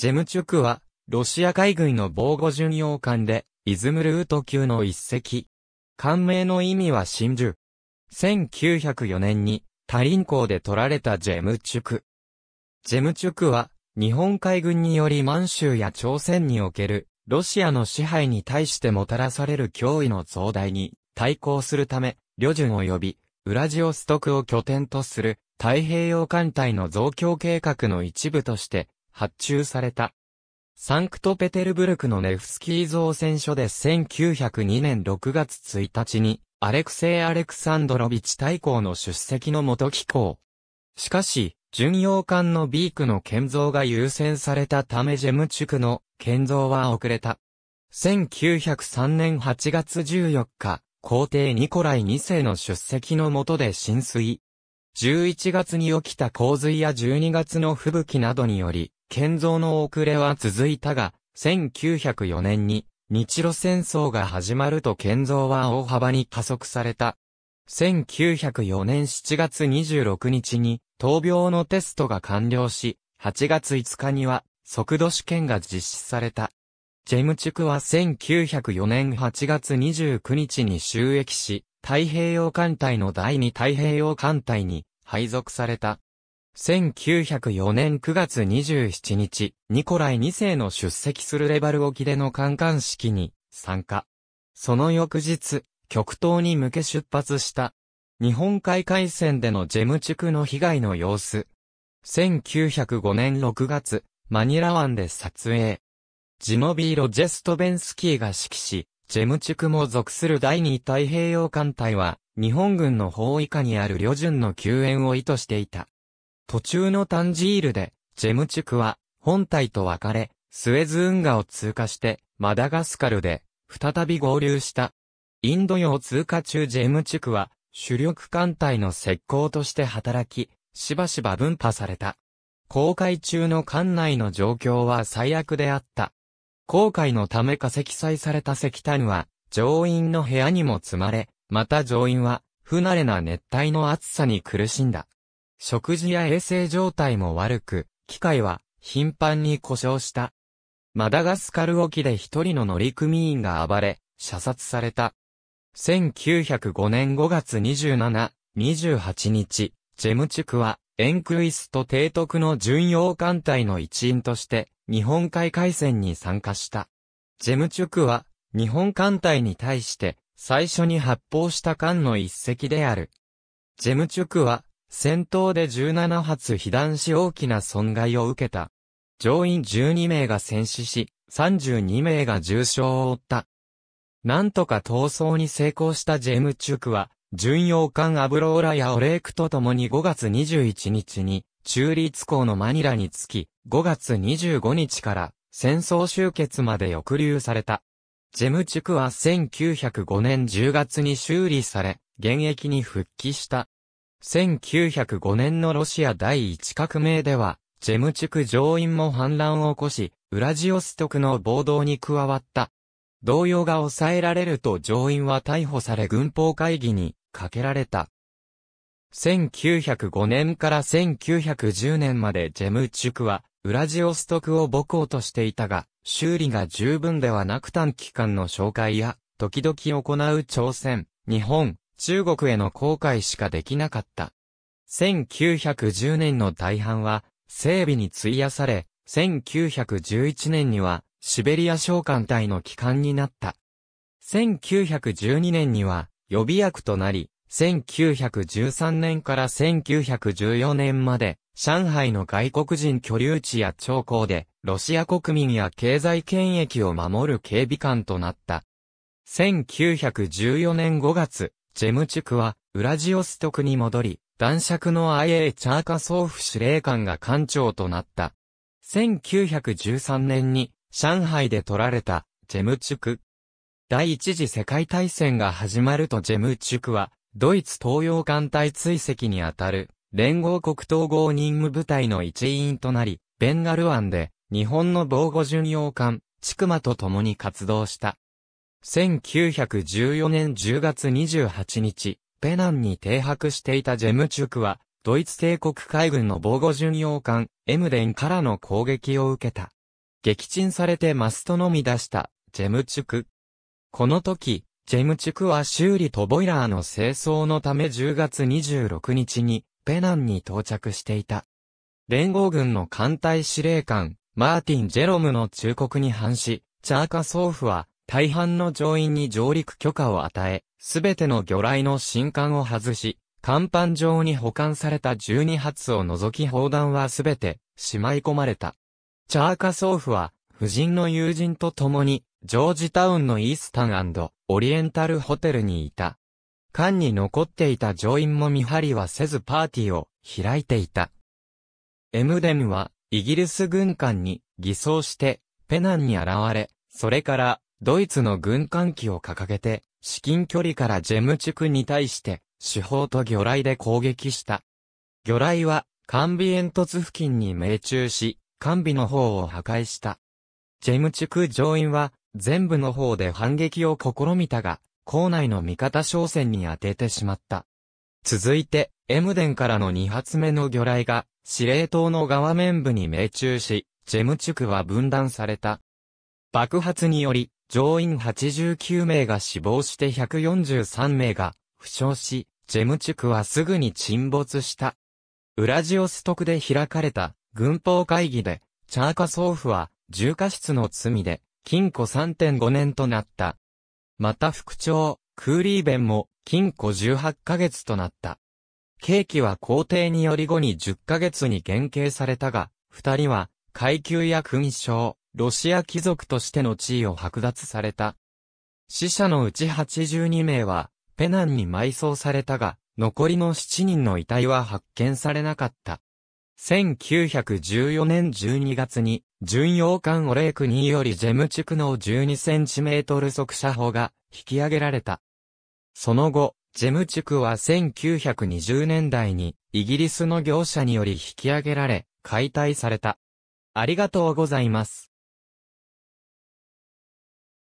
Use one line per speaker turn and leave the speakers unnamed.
ジェムチュクは、ロシア海軍の防護巡洋艦で、イズムルート級の一隻。艦名の意味は真珠。1904年に、タリン港で取られたジェムチュク。ジェムチュクは、日本海軍により満州や朝鮮における、ロシアの支配に対してもたらされる脅威の増大に対抗するため、旅順及び、ウラジオストクを拠点とする太平洋艦隊の増強計画の一部として発注された。サンクトペテルブルクのネフスキー造船所で1902年6月1日に、アレクセイ・アレクサンドロビチ大公の出席のもと寄港。しかし、巡洋艦のビークの建造が優先されたためジェム地区の建造は遅れた。1903年8月14日、皇帝ニコライ2世の出席のもとで浸水。11月に起きた洪水や12月の吹雪などにより、建造の遅れは続いたが、1904年に日露戦争が始まると建造は大幅に加速された。1904年7月26日に闘病のテストが完了し、8月5日には速度試験が実施された。ジェムチュクは1904年8月29日に収益し、太平洋艦隊の第二太平洋艦隊に配属された。1904年9月27日、ニコライ2世の出席するレバル沖での観艦式に参加。その翌日、極東に向け出発した。日本海海戦でのジェム地区の被害の様子。1905年6月、マニラ湾で撮影。ジモビー・ロジェストベンスキーが指揮し、ジェム地区も属する第二太平洋艦隊は、日本軍の包囲下にある旅順の救援を意図していた。途中のタンジールで、ジェムチュクは、本体と別れ、スエズ運河を通過して、マダガスカルで、再び合流した。インド洋通過中ジェムチュクは、主力艦隊の石膏として働き、しばしば分派された。航海中の艦内の状況は最悪であった。航海のため化石採された石炭は、乗員の部屋にも積まれ、また乗員は、不慣れな熱帯の暑さに苦しんだ。食事や衛生状態も悪く、機械は頻繁に故障した。マダガスカル沖で一人の乗組員が暴れ、射殺された。1905年5月27、28日、ジェムチュクは、エンクイスト提督の巡洋艦隊の一員として、日本海海戦に参加した。ジェムチュクは、日本艦隊に対して、最初に発砲した艦の一隻である。ジェムチュクは、戦闘で17発被弾し大きな損害を受けた。乗員12名が戦死し、32名が重傷を負った。なんとか逃走に成功したジェムチュクは、巡洋艦アブローラやオレークと共に5月21日に、中立港のマニラに着き、5月25日から戦争終結まで抑留された。ジェムチュクは1905年10月に修理され、現役に復帰した。1905年のロシア第一革命では、ジェムチュク上院も反乱を起こし、ウラジオストクの暴動に加わった。動揺が抑えられると上院は逮捕され軍法会議にかけられた。1905年から1910年までジェムチュクは、ウラジオストクを母校としていたが、修理が十分ではなく短期間の紹介や、時々行う朝鮮、日本、中国への航海しかできなかった。1910年の大半は整備に費やされ、1911年にはシベリア召喚隊の機関になった。1912年には予備役となり、1913年から1914年まで、上海の外国人居留地や長江で、ロシア国民や経済権益を守る警備官となった。1914年5月、ジェムチュクは、ウラジオストクに戻り、男爵の IA チャーカソーフ司令官が艦長となった。1913年に、上海で取られた、ジェムチュク。第一次世界大戦が始まるとジェムチュクは、ドイツ東洋艦隊追跡にあたる、連合国統合任務部隊の一員となり、ベンガル湾で、日本の防護巡洋艦、チクマと共に活動した。1914年10月28日、ペナンに停泊していたジェムチュクは、ドイツ帝国海軍の防護巡洋艦、エムデンからの攻撃を受けた。撃沈されてマストのみ出した、ジェムチュク。この時、ジェムチュクは修理とボイラーの清掃のため10月26日に、ペナンに到着していた。連合軍の艦隊司令官、マーティン・ジェロムの忠告に反し、チャーカソーフは、大半の乗員に上陸許可を与え、すべての魚雷の新艦を外し、甲板上に保管された12発を除き砲弾はすべてしまい込まれた。チャーカソーフは、夫人の友人と共に、ジョージタウンのイースタンオリエンタルホテルにいた。艦に残っていた乗員も見張りはせずパーティーを開いていた。エムデンは、イギリス軍艦に偽装して、ペナンに現れ、それからドイツの軍艦機を掲げて、至近距離からジェム地区に対して、手法と魚雷で攻撃した。魚雷は、艦尾煙突付近に命中し、艦尾の方を破壊した。ジェム地区上院は、全部の方で反撃を試みたが、校内の味方商船に当ててしまった。続いて、エムデンからの2発目の魚雷が、司令塔の側面部に命中し、ジェム地区は分断された。爆発により、乗員89名が死亡して143名が負傷し、ジェム地区はすぐに沈没した。ウラジオストクで開かれた軍法会議で、チャーカソーフは重過失の罪で禁錮3.5年となった。また副長、クーリーベンも禁錮18ヶ月となった。刑期は皇帝により後に10ヶ月に減刑されたが、二人は階級や勲章、ロシア貴族としての地位を剥奪された。死者のうち82名は、ペナンに埋葬されたが、残りの7人の遺体は発見されなかった。1914年12月に、巡洋艦オレーク2よりジェム地区の12センチメートル速射砲が引き上げられた。その後、ジェム地区は1920年代にイギリスの業者により引き上げられ、解体された。ありがとうございます。